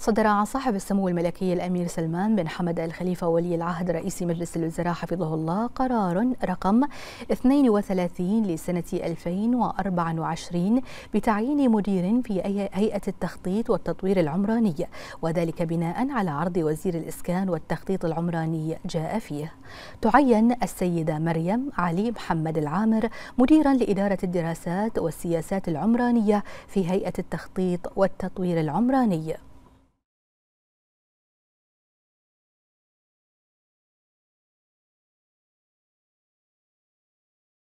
صدر عن صاحب السمو الملكي الأمير سلمان بن حمد الخليفة ولي العهد رئيس مجلس الوزراء حفظه الله قرار رقم 32 لسنة 2024 بتعيين مدير في هيئة التخطيط والتطوير العمراني وذلك بناء على عرض وزير الإسكان والتخطيط العمراني جاء فيه تعين السيدة مريم علي محمد العامر مديرا لإدارة الدراسات والسياسات العمرانية في هيئة التخطيط والتطوير العمراني